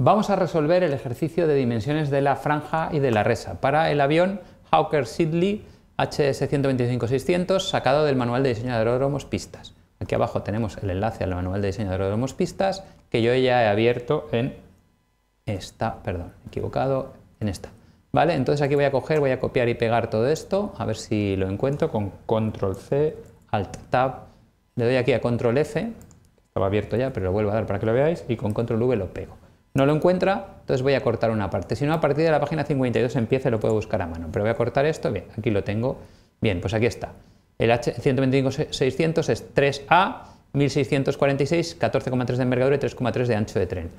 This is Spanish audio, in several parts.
Vamos a resolver el ejercicio de dimensiones de la franja y de la resa para el avión Hawker Siddeley HS125-600 sacado del manual de diseño de aeródromos pistas. Aquí abajo tenemos el enlace al manual de diseño de aeródromos pistas que yo ya he abierto en esta, perdón, equivocado, en esta. Vale, entonces aquí voy a coger, voy a copiar y pegar todo esto, a ver si lo encuentro con control C, alt tab, le doy aquí a control F, estaba abierto ya, pero lo vuelvo a dar para que lo veáis, y con control V lo pego. No lo encuentra, entonces voy a cortar una parte. Si no, a partir de la página 52 empieza y lo puedo buscar a mano. Pero voy a cortar esto, bien, aquí lo tengo. Bien, pues aquí está. El H125600 es 3A, 1646, 14,3 de envergadura y 3,3 de ancho de tren.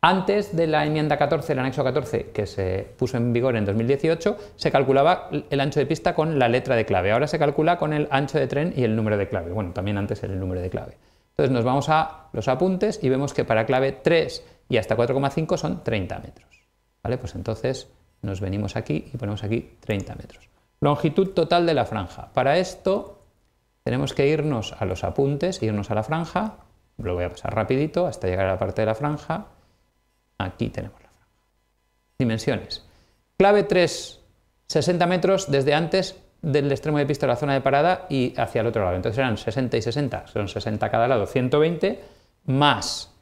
Antes de la enmienda 14, el anexo 14, que se puso en vigor en 2018, se calculaba el ancho de pista con la letra de clave. Ahora se calcula con el ancho de tren y el número de clave. Bueno, también antes el número de clave. Entonces nos vamos a los apuntes y vemos que para clave 3 y hasta 4,5 son 30 metros. ¿Vale? Pues entonces nos venimos aquí y ponemos aquí 30 metros. Longitud total de la franja. Para esto tenemos que irnos a los apuntes, irnos a la franja, lo voy a pasar rapidito hasta llegar a la parte de la franja. Aquí tenemos la franja. Dimensiones. Clave 3, 60 metros desde antes del extremo de pista a la zona de parada y hacia el otro lado. Entonces eran 60 y 60, son 60 cada lado, 120, más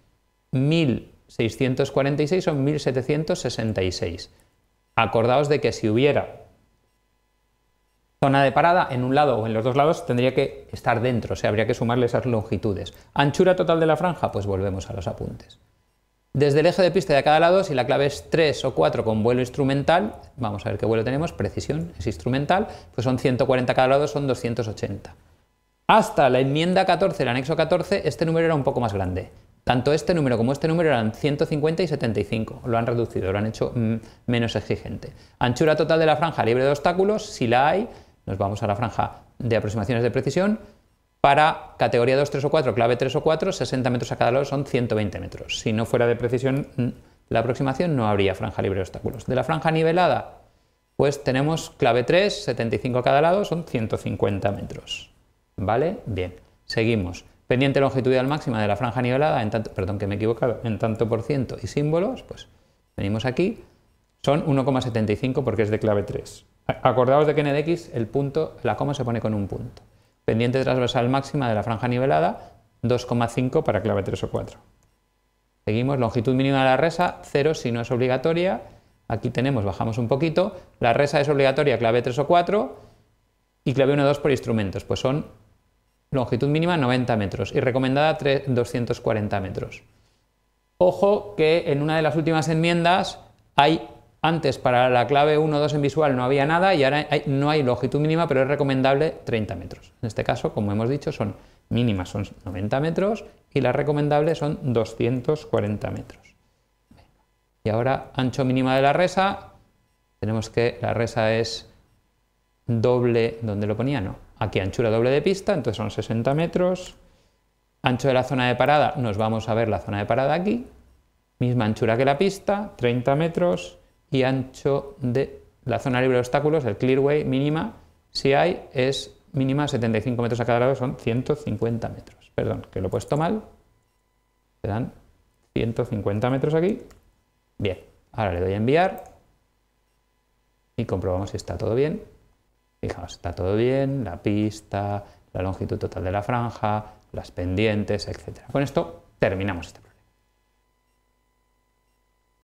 1000 646 son 1766. Acordaos de que si hubiera zona de parada en un lado o en los dos lados tendría que estar dentro, o sea, habría que sumarle esas longitudes. Anchura total de la franja, pues volvemos a los apuntes. Desde el eje de pista de cada lado, si la clave es 3 o 4 con vuelo instrumental, vamos a ver qué vuelo tenemos, precisión, es instrumental, pues son 140 cada lado, son 280. Hasta la enmienda 14, el anexo 14, este número era un poco más grande, tanto este número como este número eran 150 y 75, lo han reducido, lo han hecho mm, menos exigente. Anchura total de la franja libre de obstáculos, si la hay, nos vamos a la franja de aproximaciones de precisión. Para categoría 2, 3 o 4, clave 3 o 4, 60 metros a cada lado son 120 metros. Si no fuera de precisión mm, la aproximación, no habría franja libre de obstáculos. De la franja nivelada, pues tenemos clave 3, 75 a cada lado, son 150 metros. ¿Vale? Bien, seguimos. Pendiente longitudinal máxima de la franja nivelada, en tanto, perdón que me he equivocado, en tanto por ciento y símbolos, pues venimos aquí, son 1,75 porque es de clave 3. Acordaos de que en el X el punto, la coma se pone con un punto. Pendiente transversal máxima de la franja nivelada, 2,5 para clave 3 o 4. Seguimos, longitud mínima de la resa, 0 si no es obligatoria. Aquí tenemos, bajamos un poquito, la resa es obligatoria clave 3 o 4 y clave 1 2 por instrumentos, pues son longitud mínima 90 metros y recomendada 240 metros. Ojo que en una de las últimas enmiendas hay antes para la clave 1 2 en visual no había nada y ahora no hay longitud mínima, pero es recomendable 30 metros. En este caso, como hemos dicho, son mínimas son 90 metros y las recomendables son 240 metros. Y ahora ancho mínima de la resa, tenemos que la resa es doble donde lo ponía, no, Aquí anchura doble de pista, entonces son 60 metros. Ancho de la zona de parada, nos vamos a ver la zona de parada aquí. Misma anchura que la pista, 30 metros. Y ancho de la zona libre de obstáculos, el clearway mínima, si hay, es mínima 75 metros a cada lado, son 150 metros. Perdón, que lo he puesto mal. dan 150 metros aquí. Bien, ahora le doy a enviar y comprobamos si está todo bien. Fijaos, está todo bien, la pista, la longitud total de la franja, las pendientes, etc. Con esto terminamos este